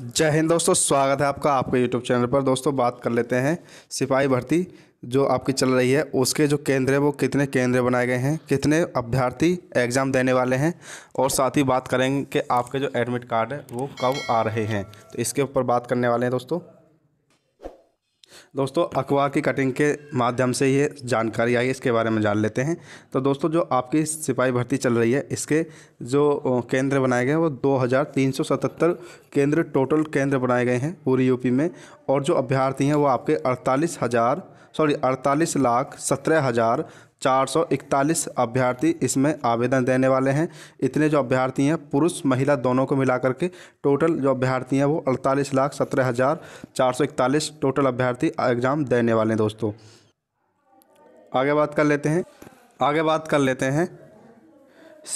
जय हिंद दोस्तों स्वागत है आपका आपके यूट्यूब चैनल पर दोस्तों बात कर लेते हैं सिपाही भर्ती जो आपकी चल रही है उसके जो केंद्र है वो कितने केंद्र बनाए गए हैं कितने अभ्यर्थी एग्ज़ाम देने वाले हैं और साथ ही बात करेंगे कि आपके जो एडमिट कार्ड है वो कब आ रहे हैं तो इसके ऊपर बात करने वाले हैं दोस्तों दोस्तों अखबार की कटिंग के माध्यम से ये जानकारी आई इसके बारे में जान लेते हैं तो दोस्तों जो आपकी सिपाही भर्ती चल रही है इसके जो केंद्र बनाए गए हैं वो 2377 केंद्र टोटल केंद्र बनाए गए हैं पूरी यूपी में और जो अभ्यर्थी हैं वो आपके अड़तालीस हज़ार सॉरी अड़तालीस लाख सत्रह हज़ार 441 अभ्यर्थी इसमें आवेदन देने वाले हैं इतने जो अभ्यर्थी हैं पुरुष महिला दोनों को मिलाकर के टोटल जो अभ्यर्थी हैं वो अड़तालीस लाख सत्रह हज़ार चार सौ इकतालीस टोटल अभ्यर्थी एग्ज़ाम देने वाले हैं दोस्तों आगे बात कर लेते हैं आगे बात कर लेते हैं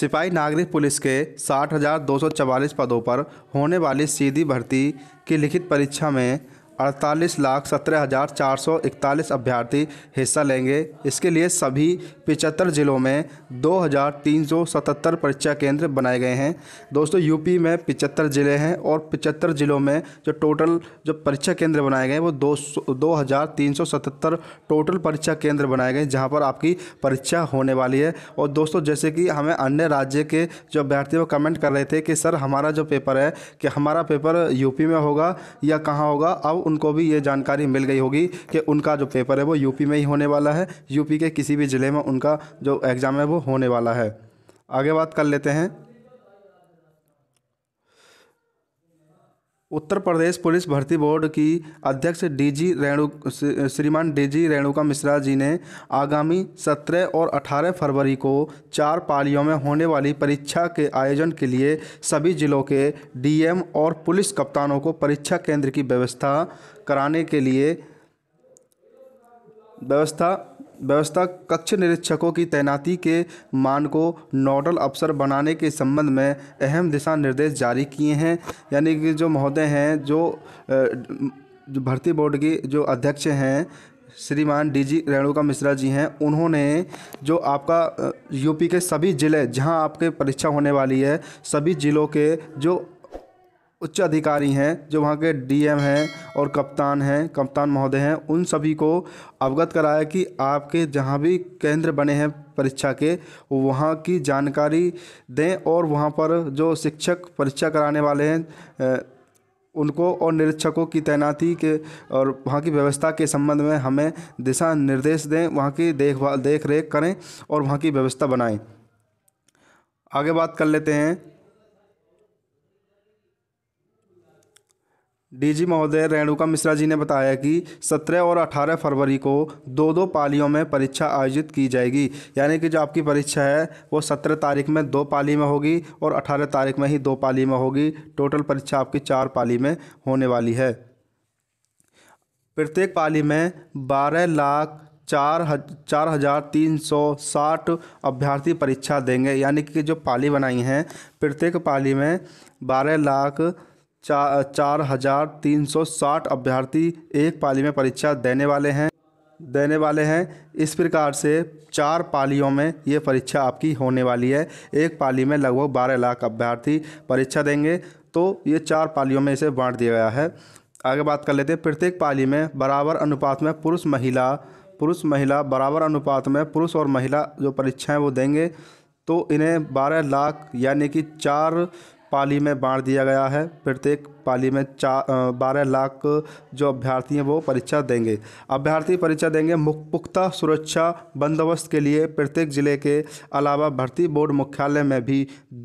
सिपाही नागरिक पुलिस के साठ हज़ार दो सौ चवालीस पदों पर होने वाली सीधी भर्ती की लिखित परीक्षा में अड़तालीस लाख सत्रह हज़ार चार सौ इकतालीस अभ्यर्थी हिस्सा लेंगे इसके लिए सभी पिचहत्तर ज़िलों में दो हज़ार तीन सौ सतहत्तर परीक्षा केंद्र बनाए गए हैं दोस्तों यूपी में पिचहत्तर ज़िले हैं और पिचहत्तर ज़िलों में जो टोटल जो परीक्षा केंद्र बनाए गए हैं वो दो दो हज़ार तीन सौ सतहत्तर टोटल परीक्षा केंद्र बनाए गए जहाँ पर आपकी परीक्षा होने वाली है और दोस्तों जैसे कि हमें अन्य राज्य के जो अभ्यर्थी वो कमेंट कर रहे थे कि सर हमारा जो पेपर है कि हमारा पेपर यूपी में होगा या कहाँ होगा अब उनको भी ये जानकारी मिल गई होगी कि उनका जो पेपर है वो यूपी में ही होने वाला है यूपी के किसी भी ज़िले में उनका जो एग्ज़ाम है वो होने वाला है आगे बात कर लेते हैं उत्तर प्रदेश पुलिस भर्ती बोर्ड की अध्यक्ष डीजी रेणु श्रीमान डीजी रेणुका मिश्रा जी ने आगामी 17 और 18 फरवरी को चार पालियों में होने वाली परीक्षा के आयोजन के लिए सभी जिलों के डीएम और पुलिस कप्तानों को परीक्षा केंद्र की व्यवस्था कराने के लिए व्यवस्था व्यवस्था कक्ष निरीक्षकों की तैनाती के मान को नोडल अफसर बनाने के संबंध में अहम दिशा निर्देश जारी किए हैं यानी कि जो महोदय हैं जो, जो भर्ती बोर्ड के जो अध्यक्ष हैं श्रीमान डीजी रेणुका मिश्रा जी हैं उन्होंने जो आपका यूपी के सभी ज़िले जहां आपके परीक्षा होने वाली है सभी ज़िलों के जो उच्च अधिकारी हैं जो वहाँ के डीएम हैं और कप्तान हैं कप्तान महोदय हैं उन सभी को अवगत कराया कि आपके जहाँ भी केंद्र बने हैं परीक्षा के वहाँ की जानकारी दें और वहाँ पर जो शिक्षक परीक्षा कराने वाले हैं उनको और निरीक्षकों की तैनाती के और वहाँ की व्यवस्था के संबंध में हमें दिशा निर्देश दें वहाँ की देखभाल देख रेख करें और वहाँ की व्यवस्था बनाएँ आगे बात कर लेते हैं डीजी महोदय रेणुका मिश्रा जी ने बताया कि 17 और 18 फरवरी को दो दो पालियों में परीक्षा आयोजित की जाएगी यानी कि जो आपकी परीक्षा है वो 17 तारीख में दो पाली में होगी और 18 तारीख में ही दो पाली में होगी टोटल परीक्षा आपकी चार पाली में होने वाली है प्रत्येक पाली में बारह लाख चार हज चार हज़ार तीन सौ साठ अभ्यर्थी परीक्षा देंगे यानी कि जो पाली बनाई हैं प्रत्येक पाली में बारह लाख चा, चार हजार तीन सौ साठ अभ्यर्थी एक पाली में परीक्षा देने वाले हैं देने वाले हैं इस प्रकार से चार पालियों में ये परीक्षा आपकी होने वाली है एक पाली में लगभग बारह लाख अभ्यर्थी परीक्षा देंगे तो ये चार पालियों में इसे बांट दिया गया है आगे बात कर लेते हैं प्रत्येक पाली में बराबर अनुपात में पुरुष महिला पुरुष महिला बराबर अनुपात में पुरुष और महिला जो परीक्षाएँ वो देंगे तो इन्हें बारह लाख यानी कि चार पाली में बांट दिया गया है प्रत्येक पाली में चार बारह लाख जो अभ्यर्थी हैं वो परीक्षा देंगे अभ्यर्थी परीक्षा देंगे पुख्ता सुरक्षा बंदोबस्त के लिए प्रत्येक ज़िले के अलावा भर्ती बोर्ड मुख्यालय में भी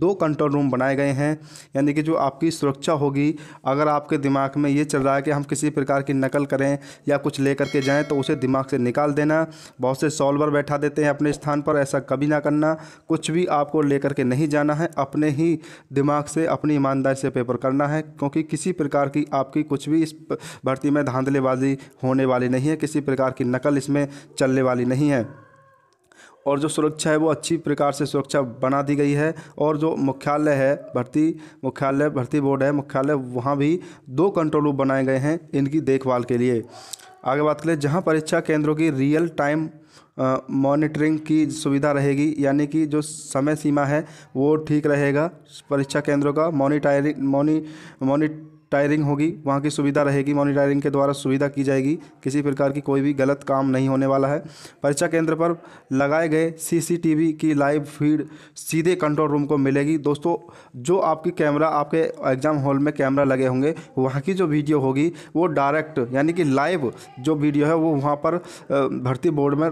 दो कंट्रोल रूम बनाए गए हैं यानी कि जो आपकी सुरक्षा होगी अगर आपके दिमाग में ये चल रहा है कि हम किसी प्रकार की नकल करें या कुछ ले करके जाएँ तो उसे दिमाग से निकाल देना बहुत से सॉल्वर बैठा देते हैं अपने स्थान पर ऐसा कभी ना करना कुछ भी आपको ले करके नहीं जाना है अपने ही दिमाग से अपनी ईमानदारी से पेपर करना है क्योंकि किसी प्रकार की आपकी कुछ भी इस भर्ती में धांधलेबाजी होने वाली नहीं है किसी प्रकार की नकल इसमें चलने वाली नहीं है और जो सुरक्षा है वो अच्छी प्रकार से सुरक्षा बना दी गई है और जो मुख्यालय है भर्ती मुख्यालय भर्ती बोर्ड है मुख्यालय वहाँ भी दो कंट्रोल रूम बनाए गए हैं इनकी देखभाल के लिए आगे बात करें जहाँ परीक्षा केंद्रों की रियल टाइम मॉनिटरिंग की सुविधा रहेगी यानी कि जो समय सीमा है वो ठीक रहेगा परीक्षा केंद्रों का मॉनिटायरिंग मोनी मॉनिट टायरिंग होगी वहाँ की सुविधा रहेगी मॉनिटरिंग के द्वारा सुविधा की जाएगी किसी प्रकार की कोई भी गलत काम नहीं होने वाला है परीक्षा केंद्र पर लगाए गए सीसीटीवी की लाइव फीड सीधे कंट्रोल रूम को मिलेगी दोस्तों जो आपकी कैमरा आपके एग्ज़ाम हॉल में कैमरा लगे होंगे वहाँ की जो वीडियो होगी वो डायरेक्ट यानी कि लाइव जो वीडियो है वो वहाँ पर भर्ती बोर्ड में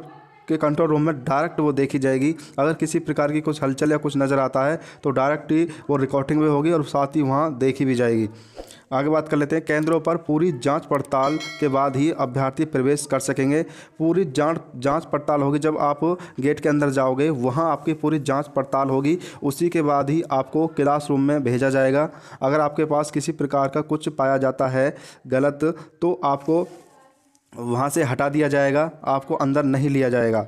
के कंट्रोल रूम में डायरेक्ट वो देखी जाएगी अगर किसी प्रकार की कुछ हलचल या कुछ नज़र आता है तो डायरेक्ट ही वो रिकॉर्डिंग भी होगी और साथ ही वहाँ देखी भी जाएगी आगे बात कर लेते हैं केंद्रों पर पूरी जांच पड़ताल के बाद ही अभ्यर्थी प्रवेश कर सकेंगे पूरी जांच जांच पड़ताल होगी जब आप गेट के अंदर जाओगे वहां आपकी पूरी जांच पड़ताल होगी उसी के बाद ही आपको क्लासरूम में भेजा जाएगा अगर आपके पास किसी प्रकार का कुछ पाया जाता है गलत तो आपको वहाँ से हटा दिया जाएगा आपको अंदर नहीं लिया जाएगा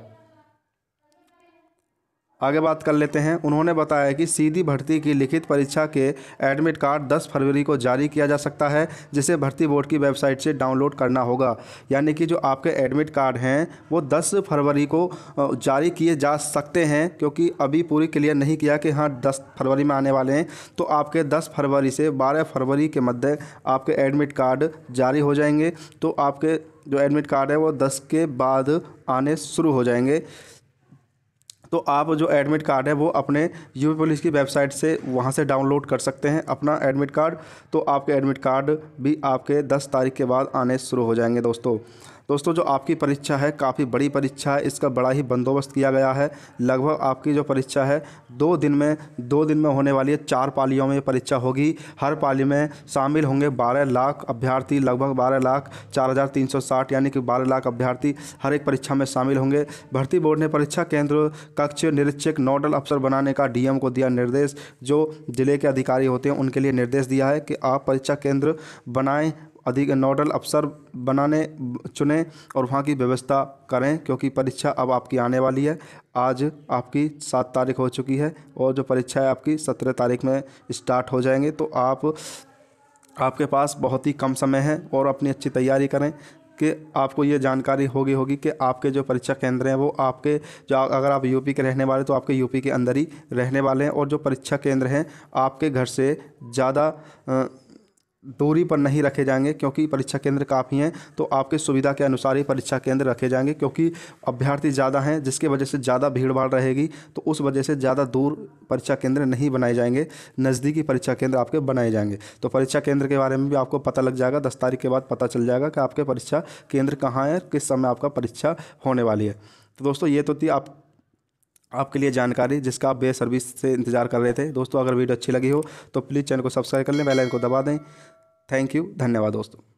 आगे बात कर लेते हैं उन्होंने बताया कि सीधी भर्ती की लिखित परीक्षा के एडमिट कार्ड 10 फरवरी को जारी किया जा सकता है जिसे भर्ती बोर्ड की वेबसाइट से डाउनलोड करना होगा यानी कि जो आपके एडमिट कार्ड हैं वो 10 फरवरी को जारी किए जा सकते हैं क्योंकि अभी पूरी क्लियर नहीं किया कि हाँ दस फरवरी में आने वाले हैं तो आपके दस फरवरी से बारह फरवरी के मध्य आपके एडमिट कार्ड जारी हो जाएंगे तो आपके जो एडमिट कार्ड है वो दस के बाद आने शुरू हो जाएंगे तो आप जो एडमिट कार्ड है वो अपने यूपी पुलिस की वेबसाइट से वहाँ से डाउनलोड कर सकते हैं अपना एडमिट कार्ड तो आपके एडमिट कार्ड भी आपके दस तारीख के बाद आने शुरू हो जाएंगे दोस्तों दोस्तों जो आपकी परीक्षा है काफ़ी बड़ी परीक्षा है इसका बड़ा ही बंदोबस्त किया गया है लगभग आपकी जो परीक्षा है दो दिन में दो दिन में होने वाली है चार पालियों में परीक्षा होगी हर पाली में शामिल होंगे बारह लाख अभ्यर्थी लगभग बारह लाख चार हज़ार तीन सौ साठ यानी कि बारह लाख अभ्यर्थी हर एक परीक्षा में शामिल होंगे भर्ती बोर्ड ने परीक्षा केंद्र कक्ष निरीक्षक नोडल अफसर बनाने का डीएम को दिया निर्देश जो जिले के अधिकारी होते हैं उनके लिए निर्देश दिया है कि आप परीक्षा केंद्र बनाएं अधिक नोडल अफसर बनाने चुनें और वहाँ की व्यवस्था करें क्योंकि परीक्षा अब आपकी आने वाली है आज आपकी सात तारीख हो चुकी है और जो परीक्षा है आपकी सत्रह तारीख में स्टार्ट हो जाएंगे तो आप आपके पास बहुत ही कम समय है और अपनी अच्छी तैयारी करें कि आपको ये जानकारी होगी होगी कि आपके जो परीक्षा केंद्र हैं वो आपके जो अगर आप यूपी के रहने वाले तो आपके यूपी के अंदर ही रहने वाले हैं और जो परीक्षा केंद्र हैं आपके घर से ज़्यादा दूरी पर नहीं रखे जाएंगे क्योंकि परीक्षा केंद्र काफ़ी हैं तो आपके सुविधा के अनुसार ही परीक्षा केंद्र रखे जाएंगे क्योंकि अभ्यर्थी ज़्यादा हैं जिसके वजह से ज़्यादा भीड़ भाड़ रहेगी तो उस वजह से ज़्यादा दूर परीक्षा केंद्र नहीं बनाए जाएंगे नज़दीकी परीक्षा केंद्र आपके बनाए जाएंगे तो परीक्षा केंद्र के बारे में भी आपको पता लग जाएगा दस तारीख के बाद पता चल जाएगा कि आपके परीक्षा केंद्र कहाँ है किस समय आपका परीक्षा होने वाली है तो दोस्तों ये तो थी आप आपके लिए जानकारी जिसका आप बे सर्विस से इंतजार कर रहे थे दोस्तों अगर वीडियो अच्छी लगी हो तो प्लीज़ चैनल को सब्सक्राइब कर लें बेल आइकन को दबा दें थैंक यू धन्यवाद दोस्तों